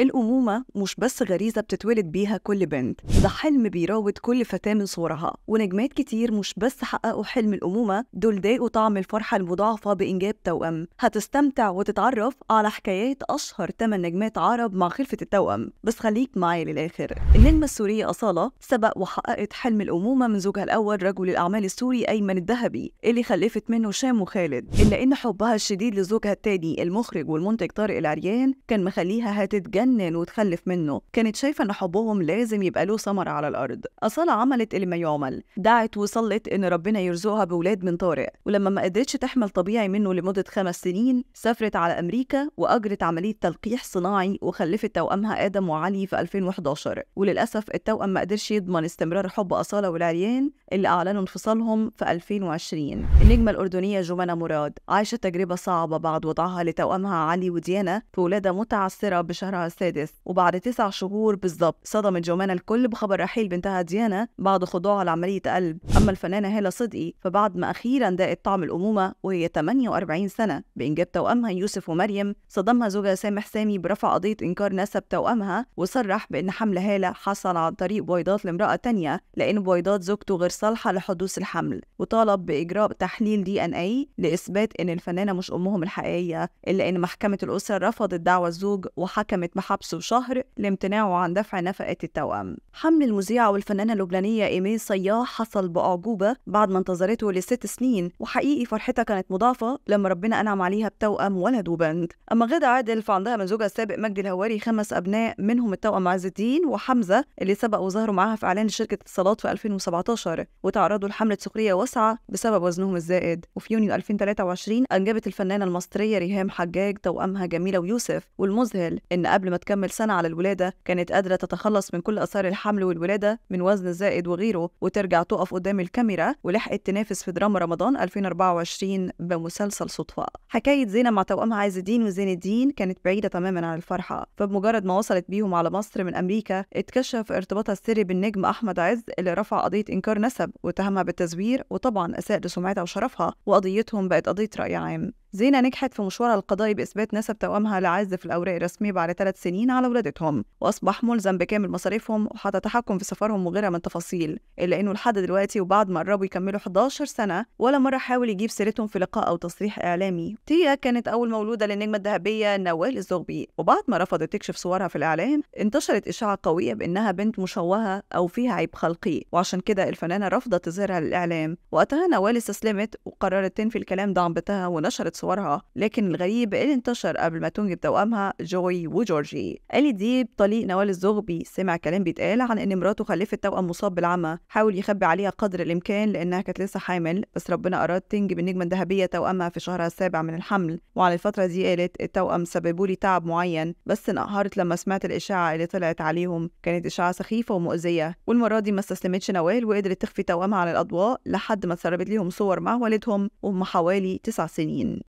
الأمومة مش بس غريزة بتتولد بيها كل بنت ده حلم بيراود كل فتاة من صورها ونجمات كتير مش بس حققوا حلم الأمومة دول ضاقوا طعم الفرحة المضاعفة بإنجاب توأم هتستمتع وتتعرف على حكايات أشهر 8 نجمات عرب مع خلفة التوأم بس خليك معايا للآخر النجمة السورية أصالة سبق وحققت حلم الأمومة من زوجها الأول رجل الأعمال السوري أيمن الذهبي اللي خلفت منه شام وخالد إلا إن حبها الشديد لزوجها التاني المخرج والمنتج طارق العريان كان مخليها هتتجنن تتفنن وتخلف منه كانت شايفة إن حبهم لازم يبقى له ثمر على الأرض أصالة عملت اللي ما يعمل دعت وصلت إن ربنا يرزقها بولاد من طارق ولما ما قدرتش تحمل طبيعي منه لمدة خمس سنين سافرت على أمريكا وأجرت عملية تلقيح صناعي وخلفت توأمها آدم وعلي في 2011 وللأسف التوأم ما قدرش يضمن استمرار حب أصالة والعريان اللي أعلنوا انفصالهم في 2020 النجمة الأردنية جمانة مراد عاشت تجربة صعبة بعد وضعها لتوأمها علي وديانا في ولادة متعثرة بشهرها السادس وبعد تسع شهور بالظبط صدمت جومانا الكل بخبر رحيل بنتها ديانا بعد خضوعها لعملية قلب أما الفنانة هالة صدقي فبعد ما أخيرا ذاقت طعم الأمومة وهي 48 سنة بإنجاب توأمها يوسف ومريم صدمها زوجها سامح سامي برفع قضية إنكار نسب توأمها وصرح بأن حمل هالة حصل عن طريق بويضات لامرأة تانية لأن بويضات زوجته غير صالحة لحدوث الحمل وطالب بإجراء تحليل دي إن أي لإثبات إن الفنانة مش أمهم الحقيقية إلا إن محكمة الأسرة رفضت دعوى الزوج وحكمت محكمة حبسه شهر لامتناعه عن دفع نفقة التوأم حمل المذيعة والفنانة اللبنانية إيمي صياح حصل بأعجوبة بعد ما انتظرته لست سنين وحقيقي فرحتها كانت مضاعفة لما ربنا أنعم عليها بتوأم ولد وبنت أما غادة عادل فعندها من زوجها السابق مجدي الهواري خمس أبناء منهم التوأم عز الدين وحمزة اللي سبق وظهروا معاها في إعلان شركة اتصالات في 2017 وتعرضوا لحملة سخرية واسعة بسبب وزنهم الزائد وفي يونيو 2023 أنجبت الفنانة المصرية ريهام حجاج توأمها جميلة ويوسف والمذهل إن قبل ما تكمل سنة على الولادة كانت قادرة تتخلص من كل آثار الحمل والولادة من وزن زائد وغيره وترجع تقف قدام الكاميرا ولحقت تنافس في دراما رمضان 2024 بمسلسل صدفة حكاية زينة مع توأمها عز الدين وزين الدين كانت بعيدة تماما عن الفرحة فبمجرد ما وصلت بيهم على مصر من أمريكا اتكشف ارتباطها السري بالنجم أحمد عز اللي رفع قضية إنكار نسب واتهمها بالتزوير وطبعا أساء لسمعتها وشرفها وقضيتهم بقت قضية رأي عام زينة نجحت في مشوارها القضائي بإثبات نسب توأمها لعز في الأوراق الرسمية بعد ثلاث سنين على ولادتهم وأصبح ملزم بكامل مصاريفهم وحتى تحكم في سفرهم وغيرها من التفاصيل إلا إنه لحد دلوقتي وبعد ما قربوا يكملوا 11 سنة ولا مرة حاول يجيب سيرتهم في لقاء أو تصريح إعلامي تيا كانت أول مولودة للنجمة الذهبية نوال الزغبي وبعد ما رفضت تكشف صورها في الإعلام انتشرت إشاعة قوية بإنها بنت مشوهة أو فيها عيب خلقي وعشان كده الفنانة رفضت تظهرها للإعلام وقتها نوال استسلمت وقررت تنفي الكلام ده عن بنتها ونشرت صورها لكن الغريب اللي انتشر قبل ما تنجب توأمها جوي وجورجي قالت دي بطليق نوال الزغبي سمع كلام بيتقال عن ان مراته خلفت توأم مصاب بالعمى حاول يخبي عليها قدر الامكان لانها كانت لسه حامل بس ربنا اراد تنجب النجمه الذهبيه توأمها في شهرها السابع من الحمل وعلى الفتره دي قالت التوأم سببوا لي تعب معين بس انقهرت لما سمعت الاشاعه اللي طلعت عليهم كانت اشاعه سخيفه ومؤذيه والمره دي ما استسلمتش نوال وقدرت تخفي توأمها عن الاضواء لحد ما تسربت ليهم صور مع والدهم وهم حوالي تسع سنين